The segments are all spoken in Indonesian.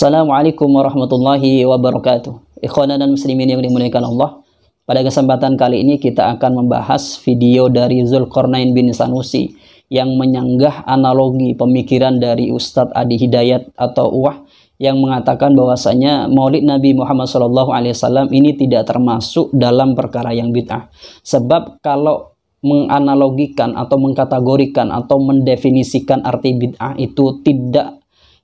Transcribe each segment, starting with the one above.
Assalamualaikum warahmatullahi wabarakatuh. Ikhwan dan muslimin yang dimuliakan Allah. Pada kesempatan kali ini kita akan membahas video dari Zulkarnain bin Sanusi yang menyanggah analogi pemikiran dari Ustadz Adi Hidayat atau Uwah yang mengatakan bahwasanya Maulid Nabi Muhammad SAW ini tidak termasuk dalam perkara yang bid'ah. Sebab kalau menganalogikan atau mengkategorikan atau mendefinisikan arti bid'ah itu tidak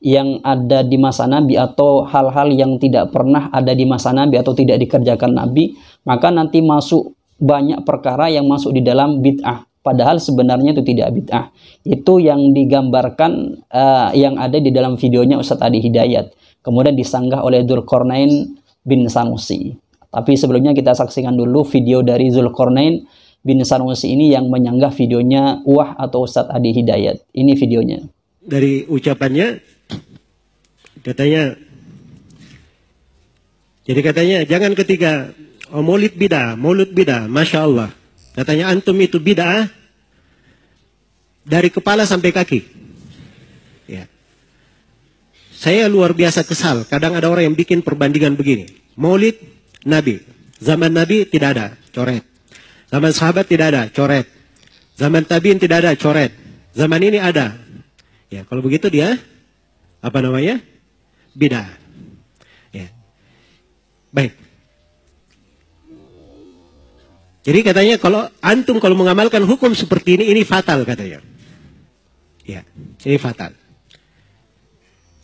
yang ada di masa Nabi atau hal-hal yang tidak pernah ada di masa Nabi atau tidak dikerjakan Nabi, maka nanti masuk banyak perkara yang masuk di dalam bid'ah. Padahal sebenarnya itu tidak bid'ah. Itu yang digambarkan uh, yang ada di dalam videonya Ustadz Adi Hidayat. Kemudian disanggah oleh Dzulkarnain bin Sanusi. Tapi sebelumnya kita saksikan dulu video dari Zulkarnain bin Sanusi ini yang menyanggah videonya Wah atau Ustadz Adi Hidayat. Ini videonya. Dari ucapannya Katanya, jadi katanya jangan ketiga, oh maulid bid'ah, maulid bid'ah, Masya Allah. Katanya antum itu bid'ah ah? dari kepala sampai kaki. Ya. Saya luar biasa kesal, kadang ada orang yang bikin perbandingan begini. Maulid, Nabi. Zaman Nabi tidak ada, coret. Zaman sahabat tidak ada, coret. Zaman tabiin tidak ada, coret. Zaman ini ada. Ya, kalau begitu dia apa namanya? beda. Ya. Baik. Jadi katanya kalau antum kalau mengamalkan hukum seperti ini ini fatal katanya. Ya, ini fatal.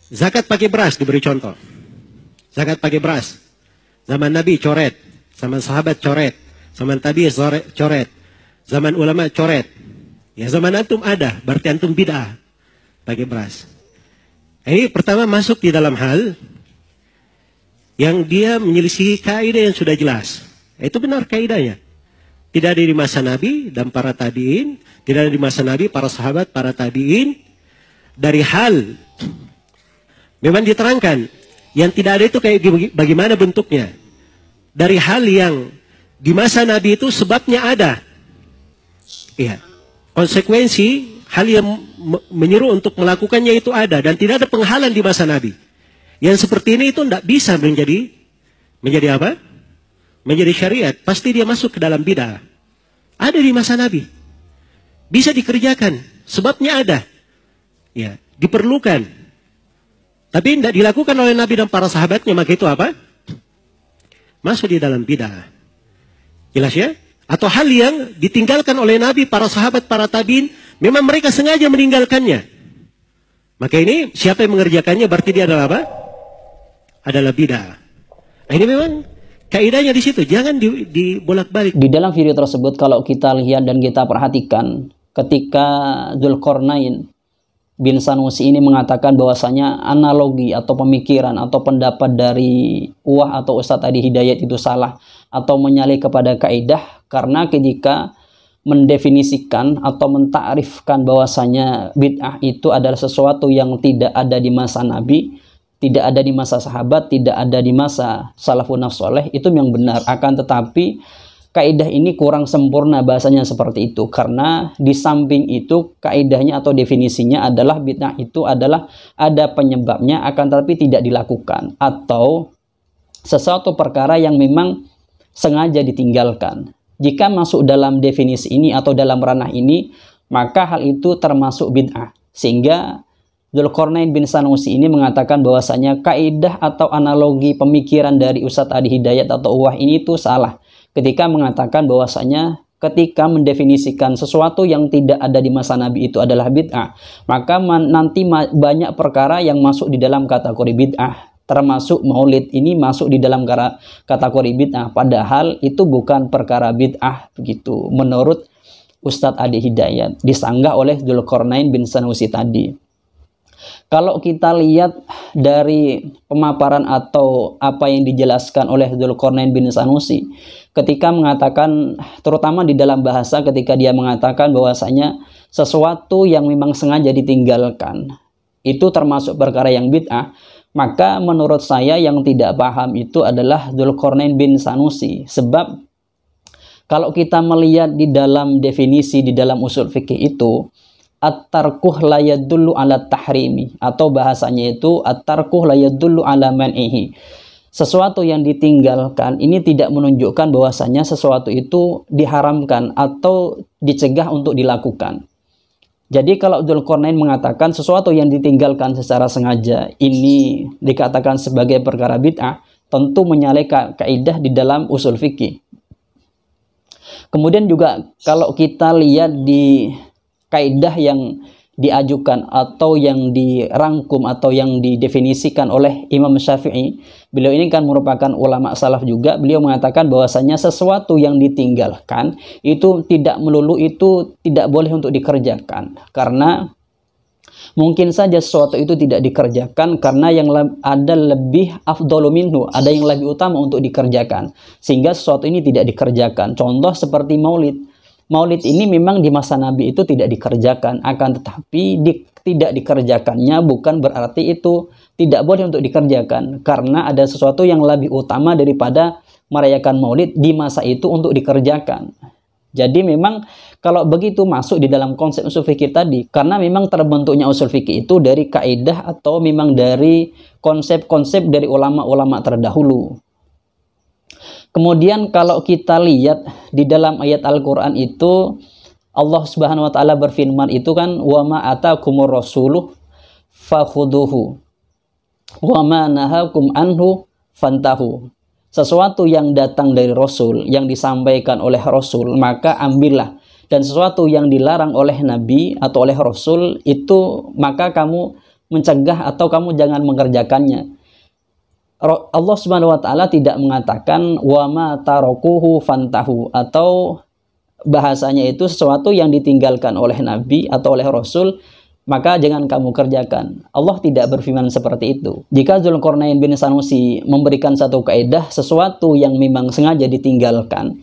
Zakat pakai beras diberi contoh. Zakat pakai beras. Zaman Nabi coret, zaman sahabat coret, zaman tabi coret, zaman ulama coret. Ya zaman antum ada, berarti antum bid'ah pakai beras. Ini eh, pertama masuk di dalam hal yang dia menyelisihi kaidah yang sudah jelas. Eh, itu benar kaidahnya. Tidak ada di masa Nabi dan para tabiin, tidak ada di masa Nabi, para sahabat, para tabiin. Dari hal memang diterangkan yang tidak ada itu kayak bagaimana bentuknya. Dari hal yang di masa Nabi itu sebabnya ada. Iya. Konsekuensi hal yang menyeru untuk melakukannya itu ada dan tidak ada penghalang di masa Nabi. Yang seperti ini itu tidak bisa menjadi menjadi apa? Menjadi syariat. Pasti dia masuk ke dalam bid'ah. Ada di masa Nabi. Bisa dikerjakan. Sebabnya ada. Ya, diperlukan. Tapi tidak dilakukan oleh Nabi dan para sahabatnya. Maka itu apa? Masuk di dalam bid'ah. Jelas ya? Atau hal yang ditinggalkan oleh Nabi, para sahabat, para tabiin, Memang mereka sengaja meninggalkannya. Maka ini siapa yang mengerjakannya berarti dia adalah apa? Adalah bid'ah. Nah, ini memang kaidahnya di situ, jangan di, di bolak-balik. Di dalam video tersebut kalau kita lihat dan kita perhatikan ketika Zulkarnain bin Sanusi ini mengatakan bahwasanya analogi atau pemikiran atau pendapat dari Uwah atau Ustadz Adi Hidayat itu salah atau menyalih kepada kaidah karena ketika mendefinisikan atau mentakrifkan bahwasanya bid'ah itu adalah sesuatu yang tidak ada di masa Nabi, tidak ada di masa sahabat, tidak ada di masa salafun nafs itu yang benar. Akan tetapi kaidah ini kurang sempurna bahasanya seperti itu karena di samping itu kaidahnya atau definisinya adalah bid'ah itu adalah ada penyebabnya akan tetapi tidak dilakukan atau sesuatu perkara yang memang sengaja ditinggalkan jika masuk dalam definisi ini atau dalam ranah ini, maka hal itu termasuk bid'ah. Sehingga Zulkarnain bin Sanusi ini mengatakan bahwasanya kaidah atau analogi pemikiran dari Ustadz Adi Hidayat atau Uwah ini itu salah ketika mengatakan bahwasanya ketika mendefinisikan sesuatu yang tidak ada di masa Nabi itu adalah bid'ah, maka nanti banyak perkara yang masuk di dalam kategori bid'ah termasuk maulid ini masuk di dalam kata kategori bid'ah padahal itu bukan perkara bid'ah begitu menurut Ustadz Adi Hidayat disanggah oleh Dzulkarnain bin Sanusi tadi kalau kita lihat dari pemaparan atau apa yang dijelaskan oleh Dzulkarnain bin Sanusi ketika mengatakan terutama di dalam bahasa ketika dia mengatakan bahwasanya sesuatu yang memang sengaja ditinggalkan itu termasuk perkara yang bid'ah maka menurut saya yang tidak paham itu adalah Dulkornain bin Sanusi. Sebab kalau kita melihat di dalam definisi di dalam usul fikih itu at-tarkuh layadullu ala tahrimi atau bahasanya itu at-tarkuh layadullu ala man'ihi. Sesuatu yang ditinggalkan ini tidak menunjukkan bahwasanya sesuatu itu diharamkan atau dicegah untuk dilakukan. Jadi kalau Dzulkarnain mengatakan sesuatu yang ditinggalkan secara sengaja ini dikatakan sebagai perkara bid'ah, tentu menyalahi ka kaidah di dalam usul fikih. Kemudian juga kalau kita lihat di kaidah yang diajukan atau yang dirangkum atau yang didefinisikan oleh Imam Syafi'i beliau ini kan merupakan ulama salaf juga beliau mengatakan bahwasanya sesuatu yang ditinggalkan itu tidak melulu itu tidak boleh untuk dikerjakan karena mungkin saja sesuatu itu tidak dikerjakan karena yang ada lebih afdolu minhu, ada yang lebih utama untuk dikerjakan sehingga sesuatu ini tidak dikerjakan contoh seperti maulid Maulid ini memang di masa Nabi itu tidak dikerjakan, akan tetapi di, tidak dikerjakannya bukan berarti itu tidak boleh untuk dikerjakan karena ada sesuatu yang lebih utama daripada merayakan Maulid di masa itu untuk dikerjakan. Jadi memang kalau begitu masuk di dalam konsep usul fikih tadi karena memang terbentuknya usul fikih itu dari kaidah atau memang dari konsep-konsep dari ulama-ulama terdahulu. Kemudian kalau kita lihat di dalam ayat Al-Qur'an itu Allah Subhanahu wa taala berfirman itu kan wa ma atakumur rasuluh fakhuduhu wa ma nahakum anhu fantahu. Sesuatu yang datang dari rasul, yang disampaikan oleh rasul, maka ambillah dan sesuatu yang dilarang oleh nabi atau oleh rasul itu maka kamu mencegah atau kamu jangan mengerjakannya Allah Subhanahu wa taala tidak mengatakan wama tarokuhu fantahu atau bahasanya itu sesuatu yang ditinggalkan oleh nabi atau oleh rasul maka jangan kamu kerjakan. Allah tidak berfirman seperti itu. Jika Zulkarnain bin Sanusi memberikan satu kaidah sesuatu yang memang sengaja ditinggalkan,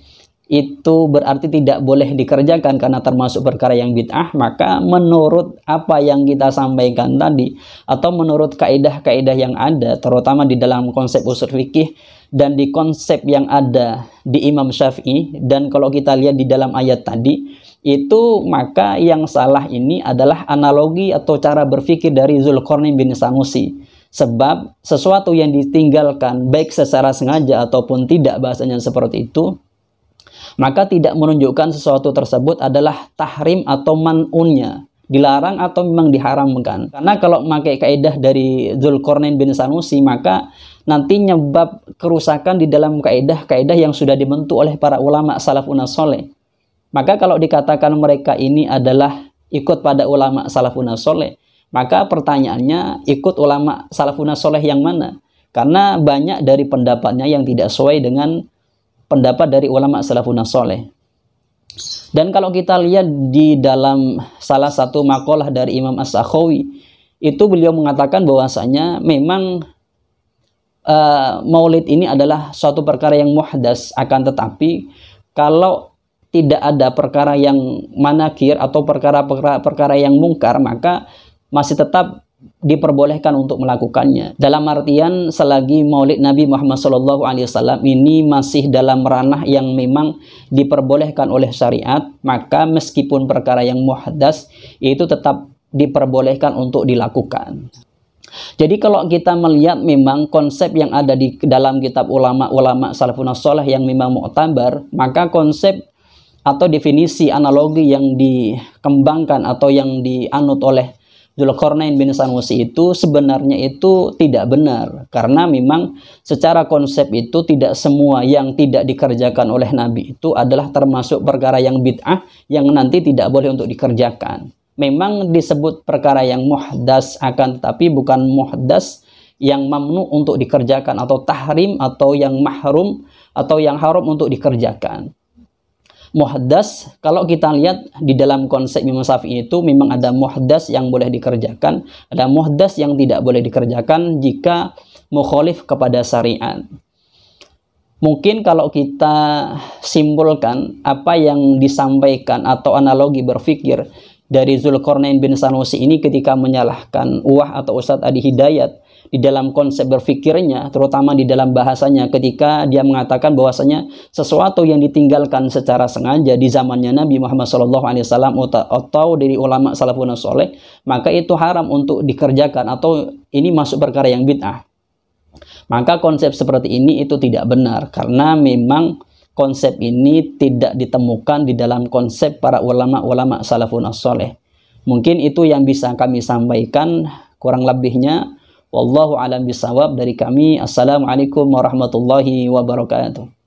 itu berarti tidak boleh dikerjakan karena termasuk perkara yang bid'ah, maka menurut apa yang kita sampaikan tadi atau menurut kaidah-kaidah yang ada terutama di dalam konsep usul fikih dan di konsep yang ada di Imam Syafi'i dan kalau kita lihat di dalam ayat tadi itu maka yang salah ini adalah analogi atau cara berpikir dari Zulkarnain bin Sanusi. Sebab sesuatu yang ditinggalkan baik secara sengaja ataupun tidak bahasanya seperti itu maka tidak menunjukkan sesuatu tersebut adalah tahrim atau manunnya dilarang atau memang diharamkan karena kalau memakai kaidah dari Zulkarnain bin Sanusi maka nanti nyebab kerusakan di dalam kaidah-kaidah yang sudah dibentuk oleh para ulama salafun soleh maka kalau dikatakan mereka ini adalah ikut pada ulama salafun soleh maka pertanyaannya ikut ulama salafun soleh yang mana karena banyak dari pendapatnya yang tidak sesuai dengan pendapat dari ulama salafun soleh. Dan kalau kita lihat di dalam salah satu makalah dari Imam As-Sakhawi, itu beliau mengatakan bahwasanya memang uh, maulid ini adalah suatu perkara yang muhdas akan tetapi kalau tidak ada perkara yang manakir atau perkara-perkara yang mungkar maka masih tetap diperbolehkan untuk melakukannya. Dalam artian selagi Maulid Nabi Muhammad SAW ini masih dalam ranah yang memang diperbolehkan oleh syariat, maka meskipun perkara yang muhadas itu tetap diperbolehkan untuk dilakukan. Jadi kalau kita melihat memang konsep yang ada di dalam kitab ulama-ulama salafun soleh yang memang mu'tabar, maka konsep atau definisi analogi yang dikembangkan atau yang dianut oleh Zulkarnain bin Sanusi itu sebenarnya itu tidak benar karena memang secara konsep itu tidak semua yang tidak dikerjakan oleh Nabi itu adalah termasuk perkara yang bid'ah yang nanti tidak boleh untuk dikerjakan. Memang disebut perkara yang muhdas akan tetapi bukan muhdas yang mamnu untuk dikerjakan atau tahrim atau yang mahrum atau yang haram untuk dikerjakan muhdas kalau kita lihat di dalam konsep Imam Syafi'i itu memang ada muhdas yang boleh dikerjakan, ada muhdas yang tidak boleh dikerjakan jika mukhalif kepada syariat. Mungkin kalau kita simpulkan apa yang disampaikan atau analogi berpikir dari Zulkarnain bin Sanusi ini ketika menyalahkan Uwah atau Ustadz Adi Hidayat di dalam konsep berfikirnya terutama di dalam bahasanya ketika dia mengatakan bahwasanya sesuatu yang ditinggalkan secara sengaja di zamannya Nabi Muhammad SAW atau dari ulama salafun soleh, maka itu haram untuk dikerjakan atau ini masuk perkara yang bid'ah. Maka konsep seperti ini itu tidak benar karena memang konsep ini tidak ditemukan di dalam konsep para ulama-ulama salafun soleh. Mungkin itu yang bisa kami sampaikan kurang lebihnya Wallahu alam bisawab dari kami. Assalamualaikum warahmatullahi wabarakatuh.